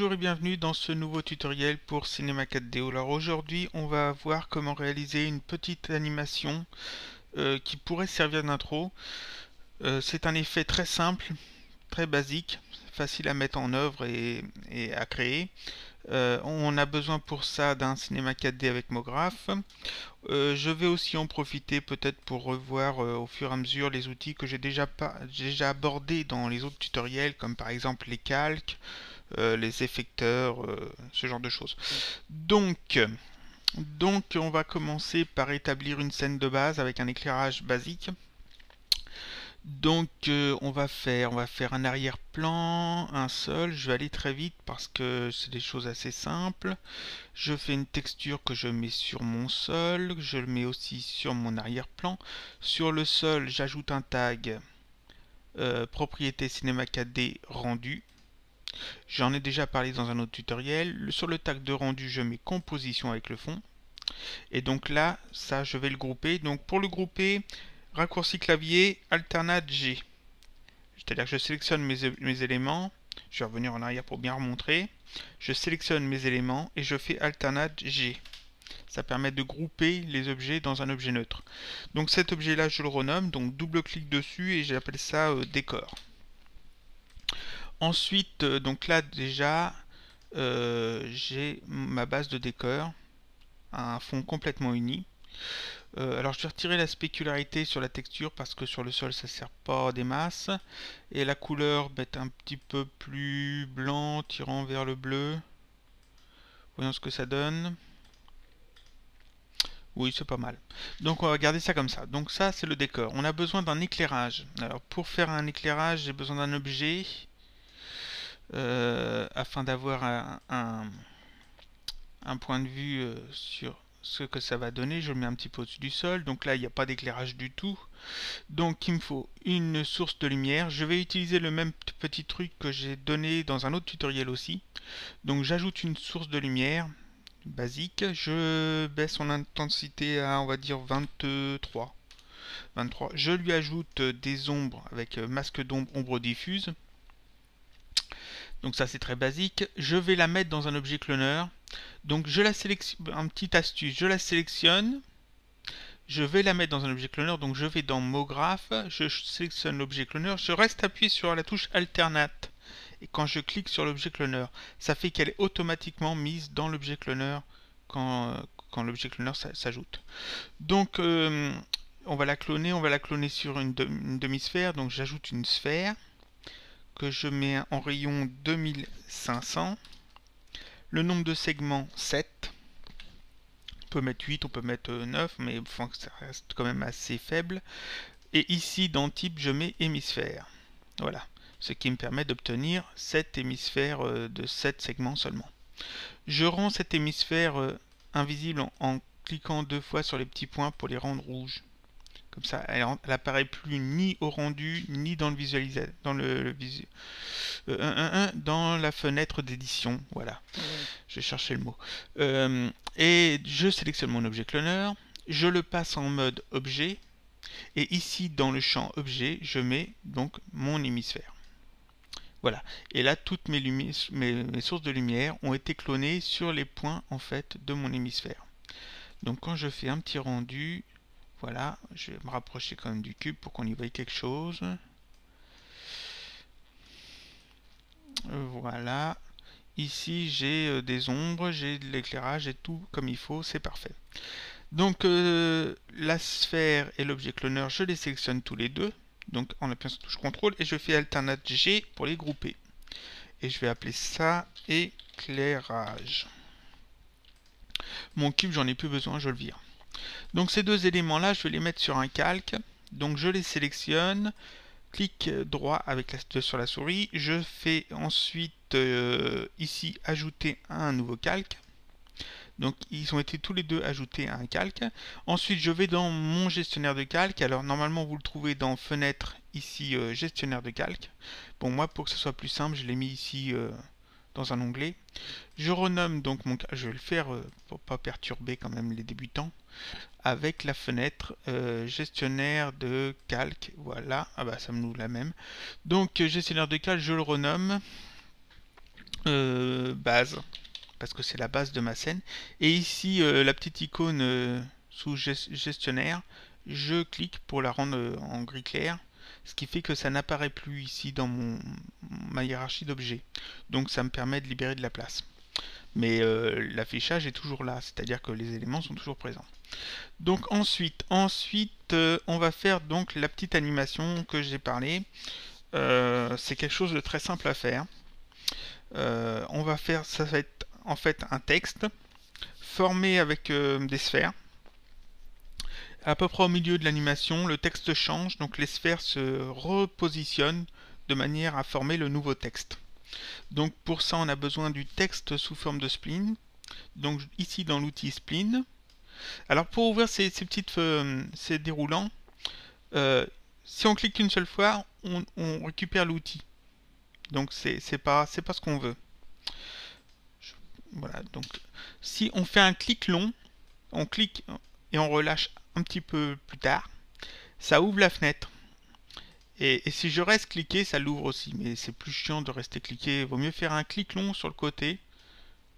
Bonjour et bienvenue dans ce nouveau tutoriel pour Cinema 4D. Alors aujourd'hui on va voir comment réaliser une petite animation euh, qui pourrait servir d'intro. Euh, c'est un effet très simple, très basique, facile à mettre en œuvre et, à créer. Euh, on a besoin pour ça d'un Cinema 4D avec Mograph. je vais aussi en profiter peut-être pour revoir au fur et à mesure les outils que j'ai déjà, déjà abordés dans les autres tutoriels, comme par exemple les calques, euh, les effecteurs, euh, ce genre de choses. Donc, donc, on va commencer par établir une scène de base avec un éclairage basique. Donc euh, on va faire on va faire un arrière-plan, un sol je vais aller très vite parce que c'est des choses assez simples. Je fais une texture que je mets sur mon sol, je le mets aussi sur mon arrière-plan. Sur le sol, j'ajoute un tag propriété cinéma 4D rendu J'en ai déjà parlé dans un autre tutoriel. Sur le tag de rendu, je mets composition avec le fond. Et donc là, ça, je vais le grouper. Donc pour le grouper, raccourci clavier, alternate G. C'est-à-dire que je sélectionne mes, éléments. Je vais revenir en arrière pour bien remontrer. Je sélectionne mes éléments et je fais alternate G. Ça permet de grouper les objets dans un objet neutre. Donc cet objet-là, je le renomme. Donc double-clic dessus et j'appelle ça euh, décor. Ensuite, euh, donc là déjà, euh, j'ai ma base de décor, un fond complètement uni. Euh, alors je vais retirer la spécularité sur la texture parce que sur le sol ça sert pas des masses. Et la couleur va être un petit peu plus blanc tirant vers le bleu. Voyons ce que ça donne. Oui, c'est pas mal. Donc on va garder ça comme ça. Donc ça, c'est le décor. On a besoin d'un éclairage. Alors pour faire un éclairage, j'ai besoin d'un objet. Euh, afin d'avoir un, point de vue euh, sur ce que ça va donner. Je le mets un petit peu au-dessus du sol, donc là il n'y a pas d'éclairage du tout. Donc il me faut une source de lumière. Je vais utiliser le même petit truc que j'ai donné dans un autre tutoriel aussi. Donc j'ajoute une source de lumière basique. Je baisse son intensité à on va dire 23. 23. Je lui ajoute des ombres avec euh, masque d'ombre, ombre diffuse. Donc ça c'est très basique. Je vais la mettre dans un objet cloneur. Donc je la sélectionne, un petit astuce, je la sélectionne. Je vais la mettre dans un objet cloneur, donc je vais dans Mographe, je sélectionne l'objet cloneur, je reste appuyé sur la touche Alternate. Et quand je clique sur l'objet cloneur, ça fait qu'elle est automatiquement mise dans l'objet cloneur quand, l'objet cloneur s'ajoute. Donc euh, on va la cloner, on va la cloner sur une demi-sphère, donc j'ajoute une sphère que je mets en rayon 2500. Le nombre de segments 7. On peut mettre 8, on peut mettre 9, euh, mais ça reste quand même assez faible. Et ici, dans type, je mets hémisphère. Voilà, ce qui me permet d'obtenir 7 hémisphères euh, de 7 segments seulement. Je rends cet hémisphère euh, invisible en cliquant deux fois sur les petits points pour les rendre rouges. Comme ça, elle n'apparaît plus ni au rendu, ni dans le visualisateur, dans le, euh, dans la fenêtre d'édition. Voilà, je j'ai cherché le mot. Euh, et je sélectionne mon objet cloneur, je le passe en mode objet, et ici dans le champ objet, je mets donc mon hémisphère. Voilà. Et là, toutes mes, mes, sources de lumière ont été clonées sur les points en fait de mon hémisphère. Donc quand je fais un petit rendu, voilà, je vais me rapprocher quand même du cube pour qu'on y voie quelque chose. Euh, voilà. Ici, j'ai euh, des ombres, j'ai de l'éclairage et tout comme il faut, c'est parfait. Donc, euh, la sphère et l'objet cloneur, je les sélectionne tous les deux. Donc, en appuyant sur touche Ctrl et je fais alternate G pour les grouper. Et je vais appeler ça éclairage. Mon cube, j'en ai plus besoin, je le vire. Donc ces deux éléments-là, je vais les mettre sur un calque. Donc je les sélectionne, clic droit avec sur la souris, je fais ensuite euh, ici ajouter un nouveau calque. Donc ils ont été tous les deux ajoutés à un calque. Ensuite je vais dans mon gestionnaire de calque. Alors normalement vous le trouvez dans fenêtre ici euh, gestionnaire de calque. Bon moi pour que ce soit plus simple je l'ai mis ici euh, dans un onglet. Je renomme donc mon... Je vais le faire euh, pour pas perturber quand même les débutants. Avec la fenêtre euh, gestionnaire de calque. Voilà. Ah bah ça me nous la même. Donc euh, gestionnaire de calque, je le renomme base. Parce que c'est la base de ma scène. Et ici, la petite icône sous gestionnaire, je clique pour la rendre en gris clair ce qui fait que ça n'apparaît plus ici dans mon, ma hiérarchie d'objets. Donc ça me permet de libérer de la place. Mais euh, l'affichage est toujours là, c'est-à-dire que les éléments sont toujours présents. Donc ensuite, ensuite euh, on va faire donc la petite animation que j'ai parlé. Euh, c'est quelque chose de très simple à faire. on va faire, ça va être en fait un texte formé avec des sphères à peu près au milieu de l'animation, le texte change, donc les sphères se repositionnent de manière à former le nouveau texte. Donc pour ça, on a besoin du texte sous forme de spleen. Donc ici dans l'outil spleen. Alors pour ouvrir ces, petites euh, ces déroulants, euh, si on clique une seule fois, on, récupère l'outil. Donc c'est pas c'est pas ce qu'on veut. voilà. Donc si on fait un clic long, on clique et on relâche un petit peu plus tard, ça ouvre la fenêtre. Et, si je reste cliqué, ça l'ouvre aussi, mais c'est plus chiant de rester cliqué. Il vaut mieux faire un clic long sur le côté,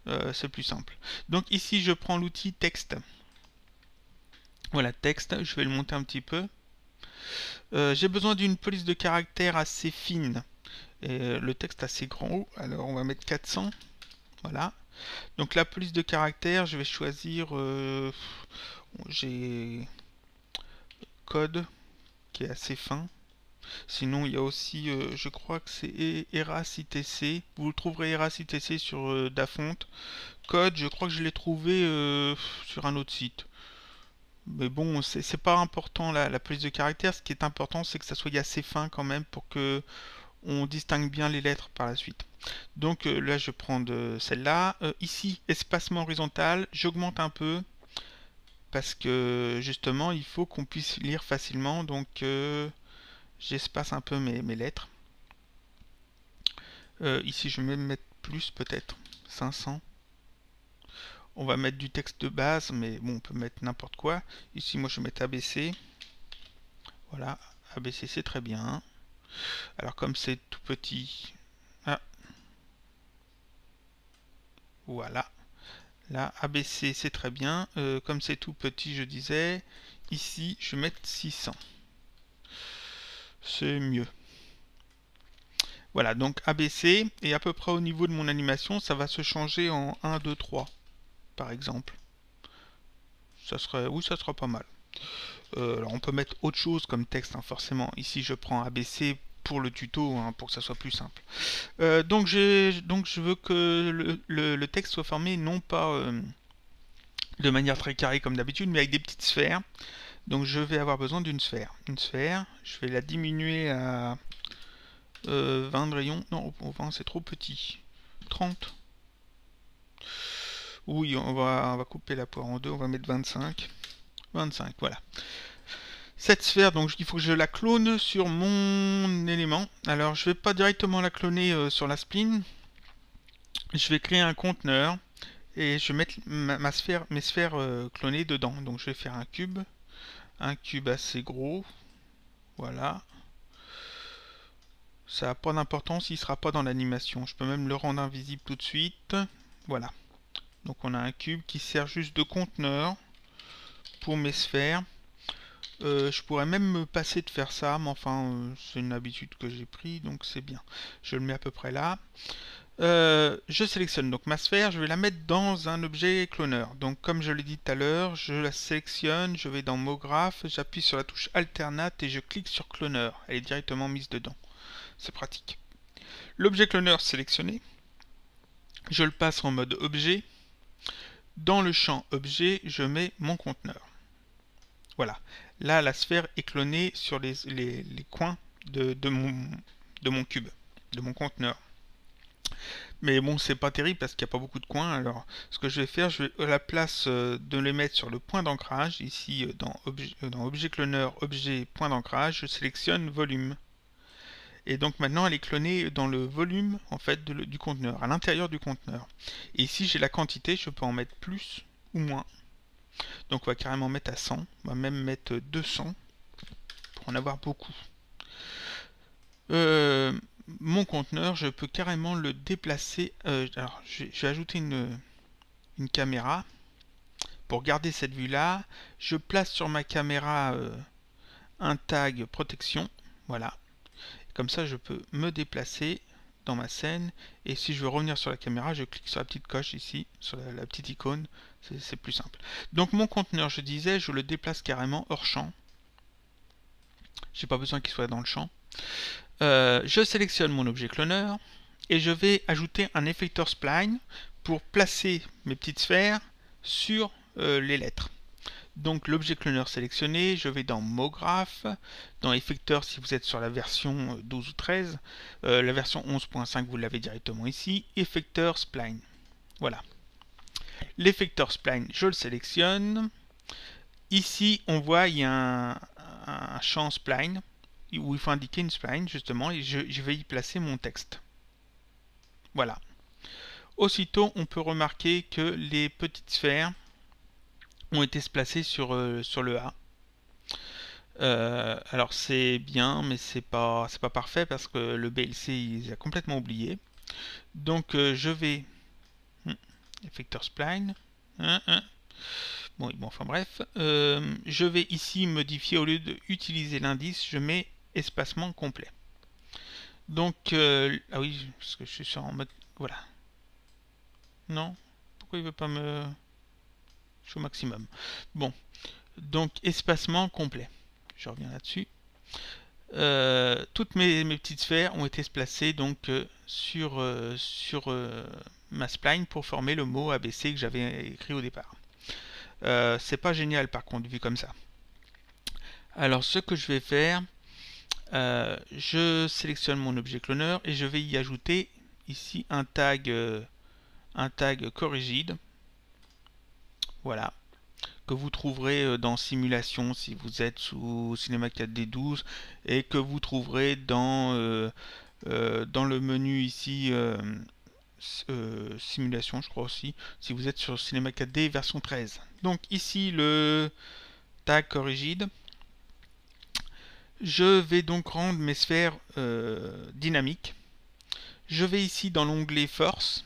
euh, c'est plus simple. Donc ici, je prends l'outil texte. Voilà, texte, je vais le monter un petit peu. Euh, j'ai besoin d'une police de caractère assez fine. Et euh, le texte assez grand, alors on va mettre 400. Voilà. Donc la police de caractère, je vais choisir j'ai code qui est assez fin. Sinon, il y a aussi, euh, je crois que c'est erasitc. Vous le trouverez erasitc sur euh, Dafont. Code, je crois que je l'ai trouvé euh, sur un autre site. Mais bon, c'est pas important la, la police de caractère. Ce qui est important, c'est que ça soit assez fin quand même pour que on distingue bien les lettres par la suite. Donc là, je prends de celle-là. ici, espacement horizontal, j'augmente un peu parce que justement il faut qu'on puisse lire facilement donc euh, j'espace un peu mes, lettres euh, ici je vais mettre plus peut-être 500 on va mettre du texte de base mais bon on peut mettre n'importe quoi ici moi je vais mettre ABC voilà ABC c'est très bien alors comme c'est tout petit ah. voilà Là, ABC, c'est très bien. Euh, comme c'est tout petit, je disais, ici, je vais mettre 600. C'est mieux. Voilà, donc ABC, et à peu près au niveau de mon animation, ça va se changer en 1, 2, 3, par exemple. Ça serait, oui, ça sera pas mal. Euh, on peut mettre autre chose comme texte, hein, forcément. Ici, je prends ABC pour le tuto, hein, pour que ça soit plus simple. Euh, donc, je veux que le, texte soit formé non pas euh, de manière très carrée comme d'habitude, mais avec des petites sphères. Donc je vais avoir besoin d'une sphère. Une sphère, je vais la diminuer à 20 euh, rayons. Non, c'est trop petit. 30. Oui, on va, on va couper la poire en deux, on va mettre 25. 25, voilà. Cette sphère, donc il faut que je la clone sur mon élément. Alors je ne vais pas directement la cloner euh, sur la spline. Je vais créer un conteneur et je vais mettre ma, sphère, mes sphères euh, clonées dedans. Donc je vais faire un cube, un cube assez gros. Voilà. Ça n'a pas d'importance, il ne sera pas dans l'animation. Je peux même le rendre invisible tout de suite. Voilà. Donc on a un cube qui sert juste de conteneur pour mes sphères. Euh, je pourrais même me passer de faire ça, mais enfin, euh, c'est une habitude que j'ai pris, donc c'est bien. Je le mets à peu près là. Euh, je sélectionne donc ma sphère, je vais la mettre dans un objet cloneur. Donc comme je l'ai dit tout à l'heure, je la sélectionne, je vais dans Mographe, j'appuie sur la touche Alternate et je clique sur Cloneur. Elle est directement mise dedans. C'est pratique. L'objet cloneur sélectionné, je le passe en mode objet. Dans le champ objet, je mets mon conteneur. Voilà. Là, la sphère est clonée sur les, les, coins de, mon, de mon cube, de mon conteneur. Mais bon, c'est pas terrible parce qu'il n'y a pas beaucoup de coins. Alors, ce que je vais faire, je vais à la place euh, de les mettre sur le point d'ancrage, ici euh, dans, objet, euh, dans Objet cloneur, Objet, point d'ancrage, je sélectionne Volume. Et donc maintenant, elle est clonée dans le volume en fait du conteneur, à l'intérieur du conteneur. Et ici, j'ai la quantité, je peux en mettre plus ou moins. Donc on va carrément mettre à 100, on va même mettre 200 pour en avoir beaucoup. Euh, mon conteneur, je peux carrément le déplacer. Euh, alors je, vais ajouter une, caméra pour garder cette vue-là. Je place sur ma caméra euh, un tag protection, voilà. Comme ça, je peux me déplacer dans ma scène. Et si je veux revenir sur la caméra, je clique sur la petite coche ici, sur la petite icône, c'est plus simple. Donc mon conteneur, je disais, je le déplace carrément hors champ. J'ai pas besoin qu'il soit dans le champ. Euh, je sélectionne mon objet cloneur et je vais ajouter un effecteur spline pour placer mes petites sphères sur euh, les lettres. Donc l'objet cloneur sélectionné, je vais dans MoGraph, dans Effector si vous êtes sur la version 12 euh, ou 13, la version 11.5 vous l'avez directement ici, effecteur Spline. Voilà. L'effector spline, je le sélectionne. Ici, on voit, il y a un, champ spline, où il faut indiquer une spline, justement, et je, vais y placer mon texte. Voilà. Aussitôt, on peut remarquer que les petites sphères ont été placées sur, euh, sur le A. Euh, alors c'est bien, mais c'est pas pas parfait parce que le BLC il a complètement oublié. Donc euh, je vais Effecteur spline. Hein, hein. Bon, enfin bref. Euh, je vais ici modifier, au lieu d'utiliser l'indice, je mets espacement complet. Donc, euh, ah oui, parce que je suis en mode... Voilà. Non Pourquoi il veut pas me... Je suis au maximum. Bon. Donc, espacement complet. Je reviens là-dessus. Euh, toutes mes, petites sphères ont été placées donc sur, sur ma spline pour former le mot ABC que j'avais écrit au départ. Euh, c'est pas génial par contre vu comme ça. Alors ce que je vais faire, euh, je sélectionne mon objet cloneur et je vais y ajouter ici un tag, euh, un tag corrigide. Voilà que vous trouverez dans simulation si vous êtes sous Cinema 4D12 et que vous trouverez dans, dans le menu ici euh, simulation, je crois aussi, si vous êtes sur cinéma 4D version 13. Donc ici le tag rigide Je vais donc rendre mes sphères euh, dynamiques. Je vais ici dans l'onglet Force.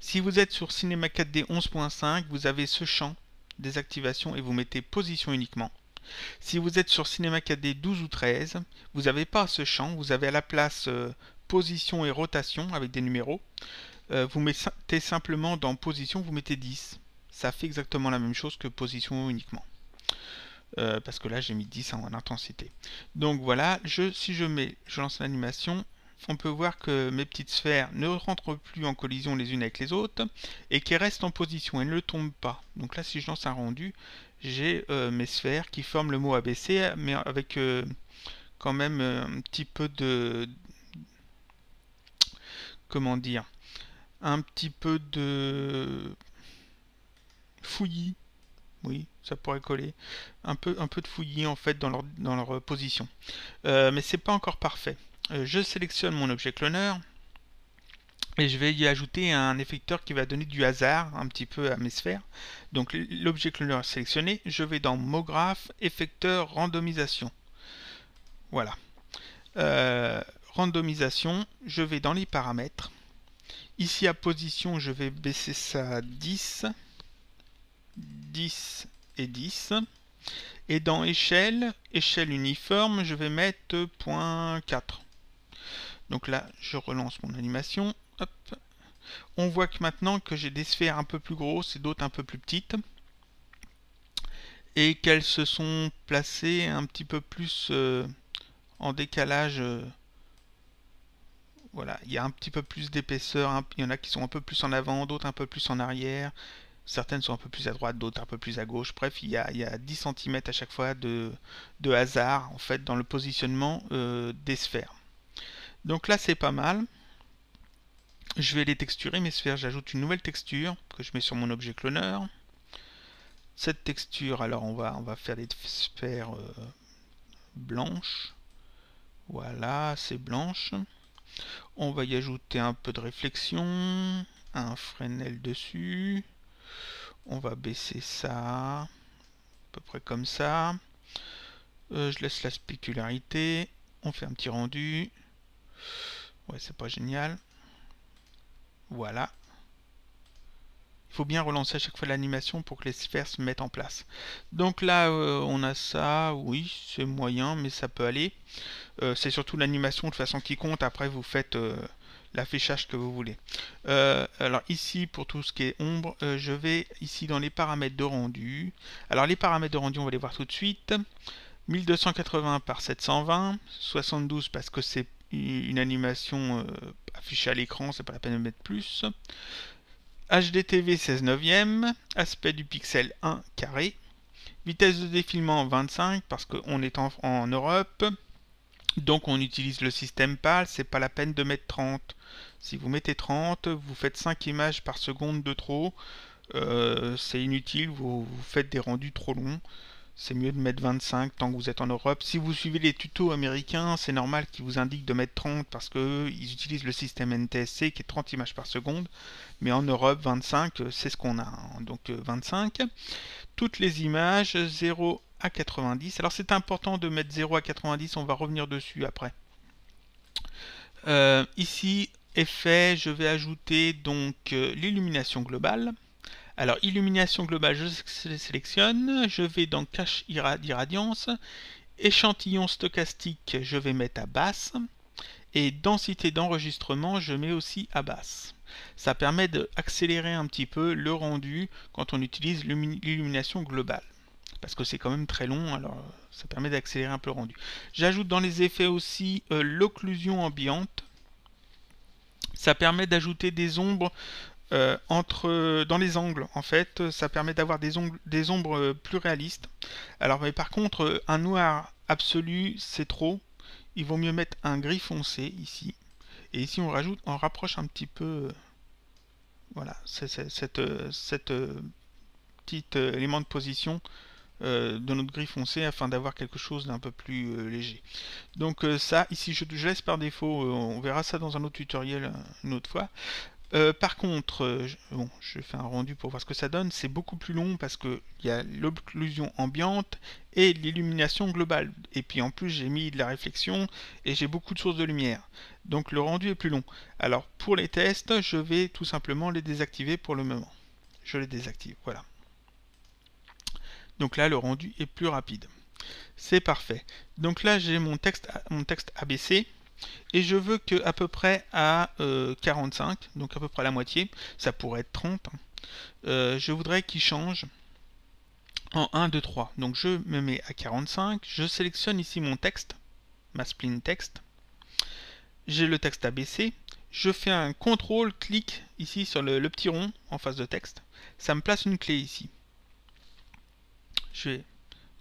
Si vous êtes sur cinéma 4D 11.5, vous avez ce champ des activations et vous mettez position uniquement. Si vous êtes sur cinéma 4D 12 ou 13, vous n'avez pas ce champ, vous avez à la place euh, position et rotation avec des numéros. Euh, vous mettez simplement dans position, vous mettez 10. Ça fait exactement la même chose que position uniquement. Euh, parce que là j'ai mis 10 en intensité. Donc voilà, je, si je mets, je lance l'animation, on peut voir que mes petites sphères ne rentrent plus en collision les unes avec les autres et qu'elles restent en position, elles ne tombent pas. Donc là, si je lance un rendu, j'ai euh, mes sphères qui forment le mot ABC, mais avec quand même un petit peu de, comment dire, un petit peu de fouillis, oui, ça pourrait coller, un peu, un peu de fouillis en fait dans leur, dans leur position. Euh, mais c'est pas encore parfait. Euh, je sélectionne mon objet cloneur, et je vais y ajouter un effecteur qui va donner du hasard un petit peu à mes sphères. Donc l'objet cloneur sélectionné, je vais dans MoGraph, effecteur randomisation. Voilà. Euh, randomisation, je vais dans les paramètres. Ici à position, je vais baisser ça à 10, 10 et 10. Et dans échelle, échelle uniforme, je vais mettre 0.4. Donc là, je relance mon animation. On voit que maintenant que j'ai des sphères un peu plus grosses et d'autres un peu plus petites. Et qu'elles se sont placées un petit peu plus euh, en décalage euh, voilà, il y a un petit peu plus d'épaisseur, il y en a qui sont un peu plus en avant, d'autres un peu plus en arrière, certaines sont un peu plus à droite, d'autres un peu plus à gauche. Bref, il y a, 10 cm à chaque fois de, hasard en fait dans le positionnement euh, des sphères. Donc là, c'est pas mal. Je vais les texturer mes sphères. J'ajoute une nouvelle texture que je mets sur mon objet cloneur. Cette texture, alors on va, on va faire des sphères euh, blanches. Voilà, c'est blanche. On va y ajouter un peu de réflexion, un Fresnel dessus. On va baisser ça, à peu près comme ça. Euh, je laisse la spécularité, On fait un petit rendu. Ouais, c'est pas génial. Voilà. Il faut bien relancer à chaque fois l'animation pour que les sphères se mettent en place. Donc là, euh, on a ça, oui, c'est moyen, mais ça peut aller. Euh, c'est surtout l'animation de façon qui compte, après vous faites euh, l'affichage que vous voulez. alors ici, pour tout ce qui est ombre, je vais ici dans les paramètres de rendu. Alors les paramètres de rendu, on va les voir tout de suite. 1280 par 720, 72 parce que c'est une animation affichée à l'écran, c'est pas la peine de mettre plus. HDTV 16 e aspect du pixel 1 carré, vitesse de défilement 25 parce qu'on est en, Europe, donc on utilise le système PAL, c'est pas la peine de mettre 30. Si vous mettez 30, vous faites 5 images par seconde de trop, euh, c'est inutile, vous, faites des rendus trop longs c'est mieux de mettre 25 tant que vous êtes en Europe. Si vous suivez les tutos américains, c'est normal qu'ils vous indiquent de mettre 30 parce qu'ils utilisent le système NTSC qui est 30 images par seconde. Mais en Europe, 25, euh, c'est ce qu'on a. Hein. Donc 25. Euh, Toutes les images, 0 à 90. Alors c'est important de mettre 0 à 90, on va revenir dessus après. Euh, ici, effet, je vais ajouter donc l'illumination globale. Alors, illumination globale, je sélectionne. Je vais dans cache d'irradiance. Échantillon stochastique, je vais mettre à basse. Et densité d'enregistrement, je mets aussi à basse. Ça permet d'accélérer un petit peu le rendu quand on utilise l'illumination globale. Parce que c'est quand même très long, alors euh, ça permet d'accélérer un peu le rendu. J'ajoute dans les effets aussi euh, l'occlusion ambiante. Ça permet d'ajouter des ombres euh, entre, dans les angles, en fait, ça permet d'avoir des, des, ombres euh, plus réalistes. Alors, mais par contre, euh, un noir absolu, c'est trop. Il vaut mieux mettre un gris foncé ici. Et ici, on rajoute, on rapproche un petit peu, voilà, cette, petite élément de position de notre gris foncé afin d'avoir quelque chose d'un peu plus léger. Donc ça, ici je, laisse par défaut, on verra ça dans un autre tutoriel une autre fois. Euh, par contre, euh, je, bon, je fais un rendu pour voir ce que ça donne. C'est beaucoup plus long parce qu'il y a l'occlusion ambiante et l'illumination globale. Et puis en plus, j'ai mis de la réflexion et j'ai beaucoup de sources de lumière. Donc le rendu est plus long. Alors pour les tests, je vais tout simplement les désactiver pour le moment. Je les désactive, voilà. Donc là, le rendu est plus rapide. C'est parfait. Donc là, j'ai mon texte, mon texte ABC et je veux que à peu près à 45, euh, donc à peu près la moitié, ça pourrait être 30, hein, euh, je voudrais qu'il change en 1, 2, 3. Donc je me mets à 45, je sélectionne ici mon texte, ma spline texte, j'ai le texte ABC, je fais un contrôle clic ici sur le, le, petit rond en face de texte, ça me place une clé ici. Je vais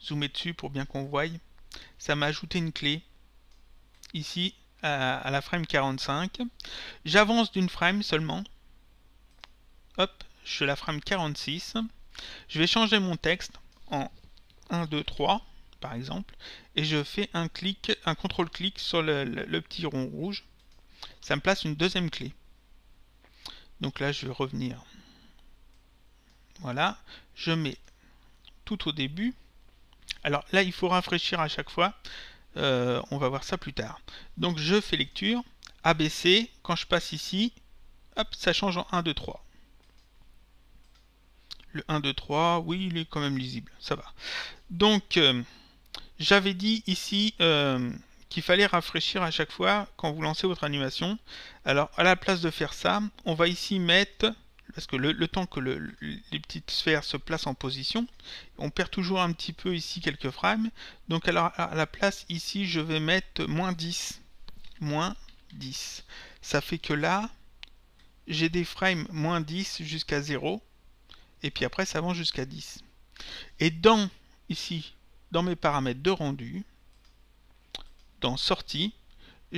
zoomer dessus pour bien qu'on voie. Ça m'a ajouté une clé ici à, la frame 45. J'avance d'une frame seulement. Hop, je suis à la frame 46. Je vais changer mon texte en 1, 2, 3 par exemple, et je fais un clic, un contrôle-clic sur le, petit rond rouge, ça me place une deuxième clé. Donc là, je vais revenir. Voilà, je mets tout au début. Alors là, il faut rafraîchir à chaque fois. Euh, on va voir ça plus tard. Donc je fais lecture, ABC, quand je passe ici, hop, ça change en 1, 2, 3. Le 1, 2, 3, oui, il est quand même lisible, ça va. Donc, euh, j'avais dit ici euh, qu'il fallait rafraîchir à chaque fois quand vous lancez votre animation. Alors, à la place de faire ça, on va ici mettre parce que le, temps que les petites sphères se placent en position, on perd toujours un petit peu ici quelques frames. Donc alors à la place ici, je vais mettre moins 10. Moins 10. Ça fait que là, j'ai des frames moins 10 jusqu'à 0. Et puis après, ça avance jusqu'à 10. Et dans, ici, dans mes paramètres de rendu, dans sortie,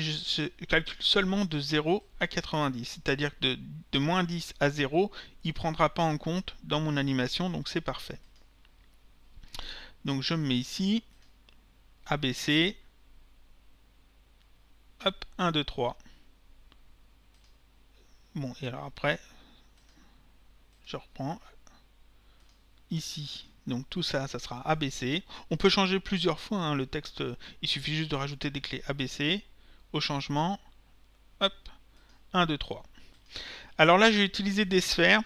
je, calcule seulement de 0 à 90. C'est-à-dire que de, moins 10 à 0, il ne prendra pas en compte dans mon animation, donc c'est parfait. Donc je me mets ici, ABC, hop, 1, 2, 3. Bon, et alors après, je reprends ici. Donc tout ça, ça sera ABC. On peut changer plusieurs fois hein, le texte, il suffit juste de rajouter des clés ABC, au changement. Hop, 1, 2, 3. Alors là, j'ai utilisé des sphères.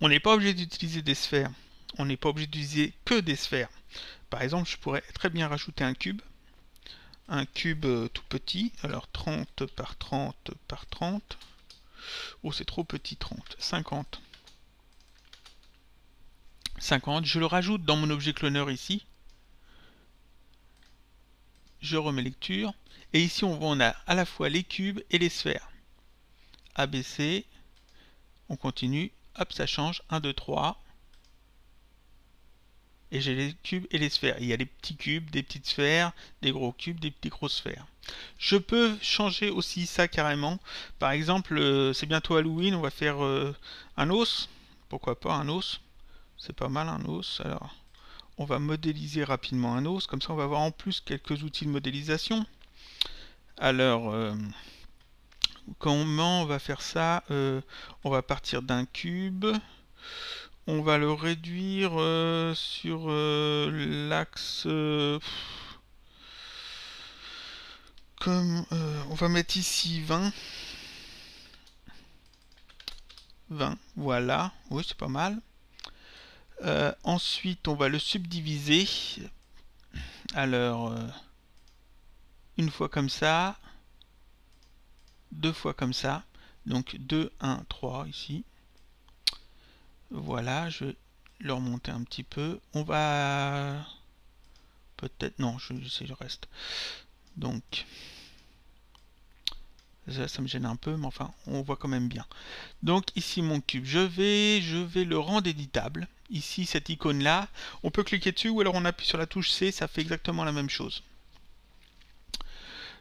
On n'est pas obligé d'utiliser des sphères. On n'est pas obligé d'utiliser que des sphères. Par exemple, je pourrais très bien rajouter un cube. Un cube euh, tout petit. Alors 30 par 30 par 30. ou c'est trop petit 30. 50. 50. Je le rajoute dans mon objet cloneur ici. Je remets lecture. Et ici, on voit a à la fois les cubes et les sphères. ABC, on continue, hop, ça change, 1, 2, 3. Et j'ai les cubes et les sphères. Il y a des petits cubes, des petites sphères, des gros cubes, des petites grosses sphères. Je peux changer aussi ça carrément. Par exemple, euh, c'est bientôt Halloween, on va faire euh, un os. Pourquoi pas un os C'est pas mal un os. Alors, on va modéliser rapidement un os. Comme ça, on va avoir en plus quelques outils de modélisation. Alors, euh, comment on va faire ça euh, On va partir d'un cube. On va le réduire euh, sur l'axe... comme... on va mettre ici 20. 20, voilà. Oui, c'est pas mal. ensuite, on va le subdiviser. Alors une fois comme ça, deux fois comme ça. Donc 2, 1, 3 ici. Voilà, je vais le remonter un petit peu. On va... Peut-être... Non, je, sais, je reste. Donc... Ça, ça, me gêne un peu, mais enfin, on voit quand même bien. Donc ici, mon cube, je vais, je vais le rendre éditable. Ici, cette icône-là, on peut cliquer dessus ou alors on appuie sur la touche C, ça fait exactement la même chose.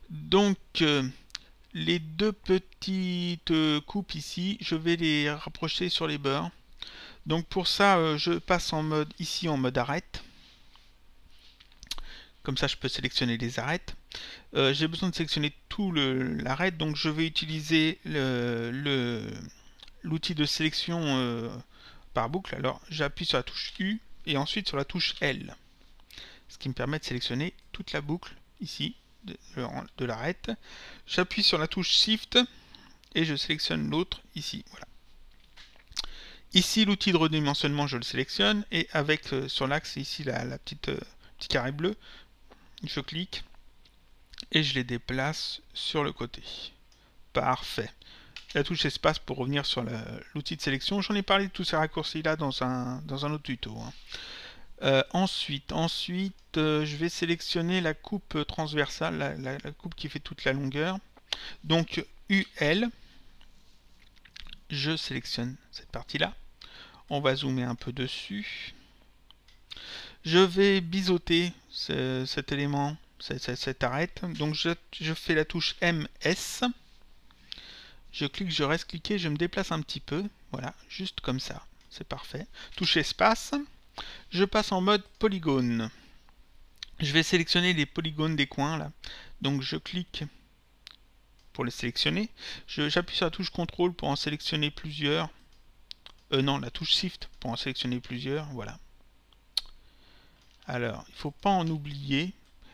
Donc, euh, les deux petites euh, coupes ici, je vais les rapprocher sur les bords. Donc pour ça, euh, je passe en mode ici en mode arête. Comme ça, je peux sélectionner les arêtes. J'ai besoin de sélectionner tout l'arête, donc je vais utiliser l'outil de sélection par boucle. Alors j'appuie sur la touche U et ensuite sur la touche L. Ce qui me permet de sélectionner toute la boucle ici de l'arête. J'appuie sur la touche Shift et je sélectionne l'autre ici. Voilà. Ici, l'outil de redimensionnement, je le sélectionne et avec euh, sur l'axe ici la, petite euh, carré bleu, je clique et je les déplace sur le côté. Parfait. La touche espace pour revenir sur l'outil de sélection. J'en ai parlé de tous ces raccourcis là dans un, dans un autre tuto. Hein. Euh, ensuite, ensuite euh, je vais sélectionner la coupe transversale, la, coupe qui fait toute la longueur. Donc UL, je sélectionne cette partie-là. On va zoomer un peu dessus. Je vais biseauter cet élément, cette, arête. Donc je, je, fais la touche MS. Je clique, je reste cliqué, je me déplace un petit peu. Voilà, juste comme ça. C'est parfait. Touche espace. Je passe en mode polygone. Je vais sélectionner les polygones des coins là. Donc je clique pour les sélectionner. J'appuie sur la touche CTRL pour en sélectionner plusieurs. Euh, non, la touche SHIFT pour en sélectionner plusieurs. Voilà. Alors, il ne faut pas en oublier.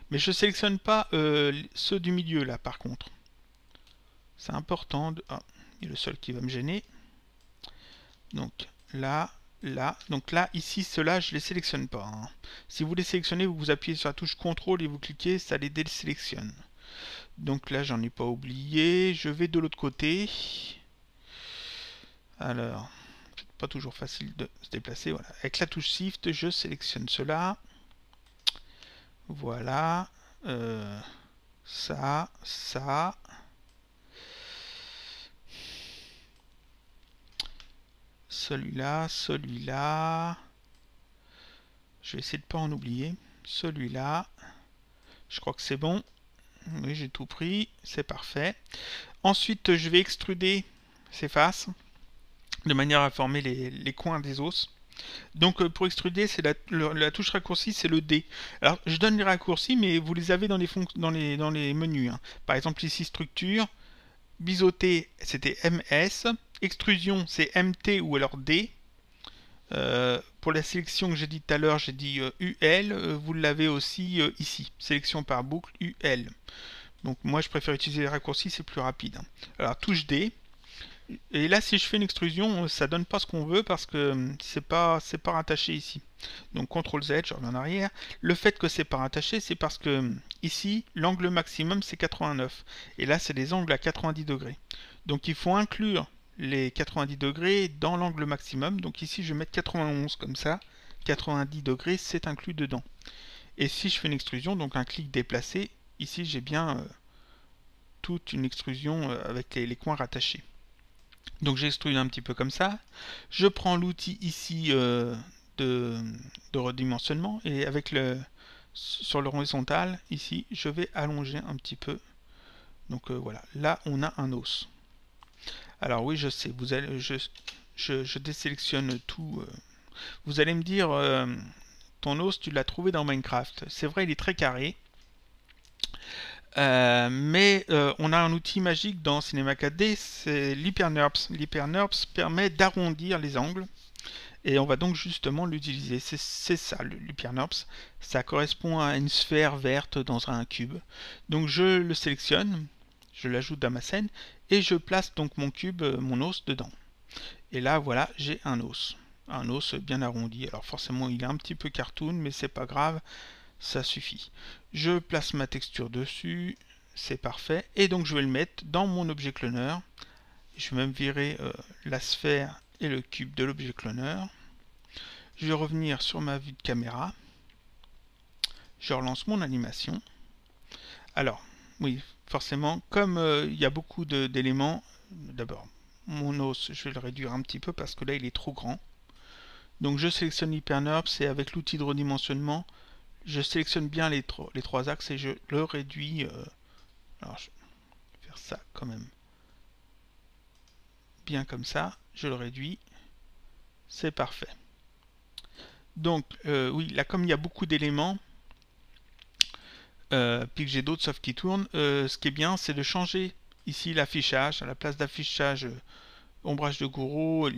Mais je ne sélectionne pas euh, ceux du milieu là par contre. C'est important Ah, il y a le seul qui va me gêner. Donc là, là. Donc là, ici, ceux-là, je les sélectionne pas. Hein. Si vous les sélectionnez, vous, appuyez sur la touche CTRL et vous cliquez, ça les désélectionne. Donc là, j'en ai pas oublié. Je vais de l'autre côté. Alors, pas toujours facile de se déplacer. Voilà. Avec la touche Shift, je sélectionne cela. Voilà. Euh, ça, ça, Celui-là, celui-là. Je vais essayer de pas en oublier. Celui-là. Je crois que c'est bon. Oui, j'ai tout pris. C'est parfait. Ensuite, je vais extruder ces faces de manière à former les, coins des os. Donc euh, pour extruder, c'est la, touche raccourci, c'est le D. Alors je donne les raccourcis, mais vous les avez dans les, dans les menus. Hein. Par exemple ici structure, biseauté, c'était MS extrusion, c'est MT ou alors D. Euh, pour la sélection que j'ai dit tout à l'heure, j'ai dit UL. Euh, euh, vous l'avez aussi ici. Sélection par boucle UL. Donc moi, je préfère utiliser les raccourcis, c'est plus rapide. Hein. Alors touche D. Et là, si je fais une extrusion, ça donne pas ce qu'on veut parce que c'est pas c'est pas rattaché ici. Donc CTRL Z, je reviens en arrière. Le fait que c'est pas rattaché, c'est parce que ici, l'angle maximum c'est 89. Et là, c'est des angles à 90 degrés. Donc il faut inclure les 90 degrés dans l'angle maximum. Donc ici, je vais mettre 91 comme ça. 90 degrés, c'est inclus dedans. Et si je fais une extrusion, donc un clic déplacé, ici j'ai bien euh, toute une extrusion euh, avec les, coins rattachés. Donc j'extrude un petit peu comme ça. Je prends l'outil ici euh, de, redimensionnement et avec le sur le horizontal ici, je vais allonger un petit peu. Donc voilà, là on a un os. Alors oui, je sais, vous allez, je, désélectionne tout. Euh. Vous allez me dire, euh, ton os, tu l'as trouvé dans Minecraft. C'est vrai, il est très carré. Euh, mais on a un outil magique dans Cinema 4D, c'est l'Hypernerps L'Hypernerps permet d'arrondir les angles et on va donc justement l'utiliser. C'est ça l'Hypernerps Ça correspond à une sphère verte dans un cube. Donc je le sélectionne, je l'ajoute dans ma scène et je place donc mon cube, euh, mon os dedans. Et là voilà, j'ai un os. Un os bien arrondi. Alors forcément il est un petit peu cartoon, mais c'est pas grave, ça suffit. Je place ma texture dessus, c'est parfait. Et donc je vais le mettre dans mon objet cloneur. Je vais même virer euh, la sphère et le cube de l'objet cloneur. Je vais revenir sur ma vue de caméra. Je relance mon animation. Alors, oui, forcément, comme euh, il y a beaucoup d'éléments, d'abord, mon os, je vais le réduire un petit peu parce que là, il est trop grand. Donc, je sélectionne HyperNurbs c'est avec l'outil de redimensionnement, je sélectionne bien les, trois axes et je le réduis. Euh, alors, je vais faire ça quand même. Bien comme ça, je le réduis. C'est parfait. Donc, euh, oui, là, comme il y a beaucoup d'éléments, euh, puis que j'ai d'autres softs qui tournent, euh, ce qui est bien, c'est de changer ici l'affichage. À la place d'affichage euh, ombrage de gourou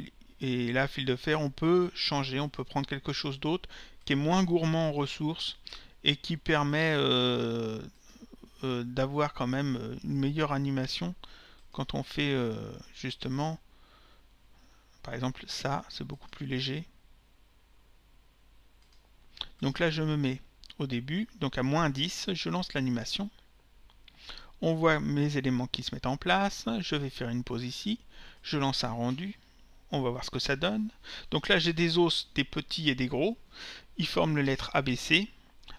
et là fil de fer, on peut changer, on peut prendre quelque chose d'autre qui est moins gourmand en ressources et qui permet d'avoir quand même une meilleure animation quand on fait justement par exemple ça, c'est beaucoup plus léger. Donc là je me mets au début, donc à moins 10, je lance l'animation. On voit mes éléments qui se mettent en place, je vais faire une pause ici, je lance un rendu, on va voir ce que ça donne. Donc là j'ai des os, des petits et des gros, ils forment le lettre ABC,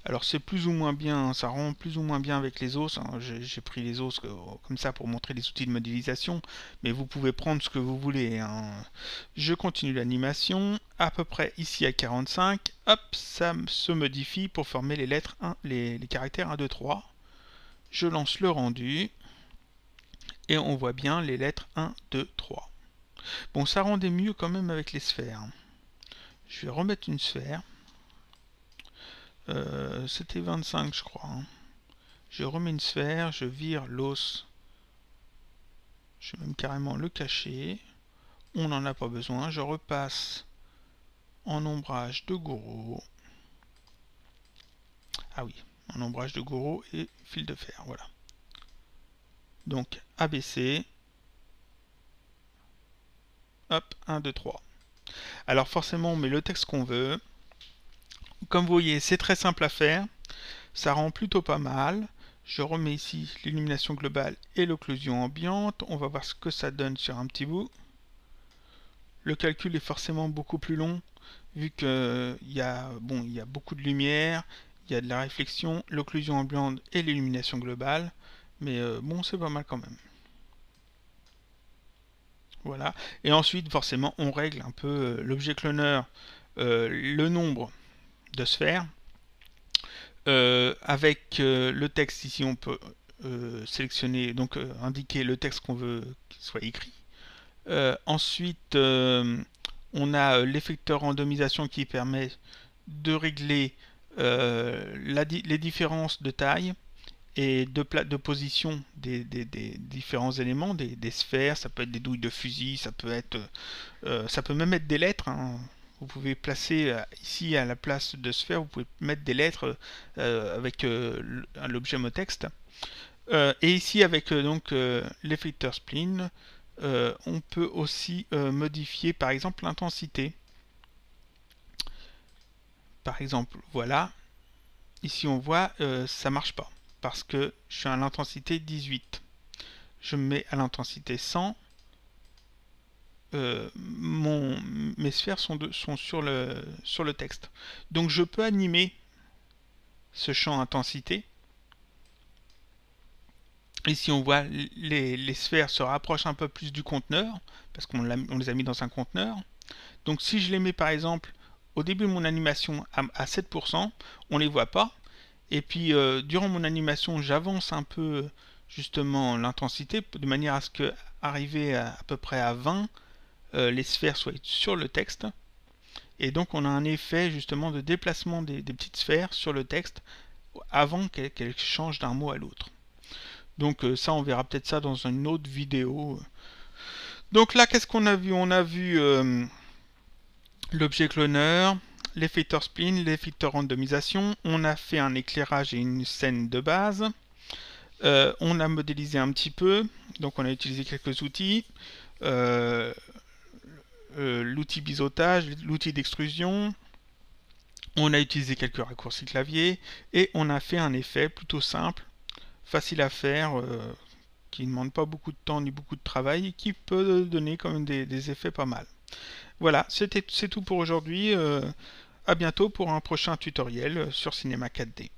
alors c'est plus ou moins bien, ça rend plus ou moins bien avec les os. Hein. J'ai pris les os comme ça pour montrer les outils de modélisation, mais vous pouvez prendre ce que vous voulez. Hein. Je continue l'animation, à peu près ici à 45, hop, ça se modifie pour former les lettres 1, les, les caractères 1, 2, 3. Je lance le rendu, et on voit bien les lettres 1, 2, 3. Bon, ça rendait mieux quand même avec les sphères. Je vais remettre une sphère. Euh, c'était 25, je crois. Hein. Je remets une sphère, je vire l'os. Je vais même carrément le cacher. On n'en a pas besoin. Je repasse en ombrage de gouro. Ah oui, en ombrage de gourou et fil de fer, voilà. Donc ABC. Hop, 1, 2, 3. Alors forcément, on met le texte qu'on veut comme vous voyez, c'est très simple à faire. Ça rend plutôt pas mal. Je remets ici l'illumination globale et l'occlusion ambiante. On va voir ce que ça donne sur un petit bout. Le calcul est forcément beaucoup plus long vu qu'il y, a, bon, y a beaucoup de lumière, il y a de la réflexion, l'occlusion ambiante et l'illumination globale. Mais euh, bon, c'est pas mal quand même. Voilà. Et ensuite, forcément, on règle un peu euh, l'objet cloneur, euh, le nombre de euh, avec euh, le texte ici, on peut euh, sélectionner, donc indiquer le texte qu'on veut qu'il soit écrit. ensuite, on a l'effecteur randomisation qui permet de régler la les différences de taille et de, de position des, différents éléments, des, sphères, ça peut être des douilles de fusil, ça peut être, ça peut même être des lettres. Hein. Vous pouvez placer euh, ici à la place de sphère, vous pouvez mettre des lettres euh, avec euh, l'objet mot texte. et ici avec donc l'effecteur spline, on peut aussi modifier par exemple l'intensité. Par exemple, voilà, ici on voit ça marche pas parce que je suis à l'intensité 18. Je me mets à l'intensité 100 mon, mes sphères sont, sont sur, le, sur le texte. Donc je peux animer ce champ intensité. Ici on voit les, sphères se rapprochent un peu plus du conteneur, parce qu'on les a mis dans un conteneur. Donc si je les mets par exemple au début de mon animation à, 7%, on les voit pas. Et puis euh, durant mon animation j'avance un peu justement l'intensité de manière à ce que arriver à peu près à 20, euh, les sphères soient sur le texte. Et donc on a un effet justement de déplacement des, petites sphères sur le texte avant qu'elles changent d'un mot à l'autre. Donc euh, ça, on verra peut-être ça dans une autre vidéo. Donc là, qu'est-ce qu'on a vu On a vu euh, l'objet cloneur, l'effector spline, l'effector randomisation. On a fait un éclairage et une scène de base. on a modélisé un petit peu, donc on a utilisé quelques outils. Euh, l'outil biseautage, l'outil d'extrusion, on a utilisé quelques raccourcis clavier et on a fait un effet plutôt simple, facile à faire, euh, qui ne demande pas beaucoup de temps ni beaucoup de travail et qui peut donner quand même des, effets pas mal. Voilà, c'est tout pour aujourd'hui. Euh, à bientôt pour un prochain tutoriel sur Cinema 4D.